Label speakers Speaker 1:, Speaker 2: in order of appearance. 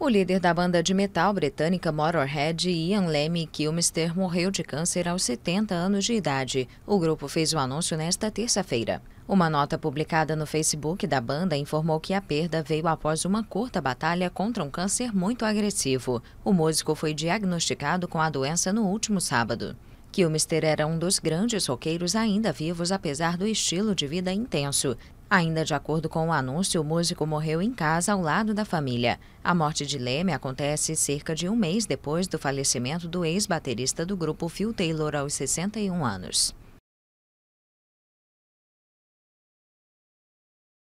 Speaker 1: O líder da banda de metal britânica Motorhead, Ian Lemmy Kilmister, morreu de câncer aos 70 anos de idade. O grupo fez o anúncio nesta terça-feira. Uma nota publicada no Facebook da banda informou que a perda veio após uma curta batalha contra um câncer muito agressivo. O músico foi diagnosticado com a doença no último sábado. Kilmister era um dos grandes roqueiros ainda vivos, apesar do estilo de vida intenso. Ainda de acordo com o anúncio, o músico morreu em casa ao lado da família. A morte de Leme acontece cerca de um mês depois do falecimento do ex-baterista do grupo Phil Taylor aos 61 anos.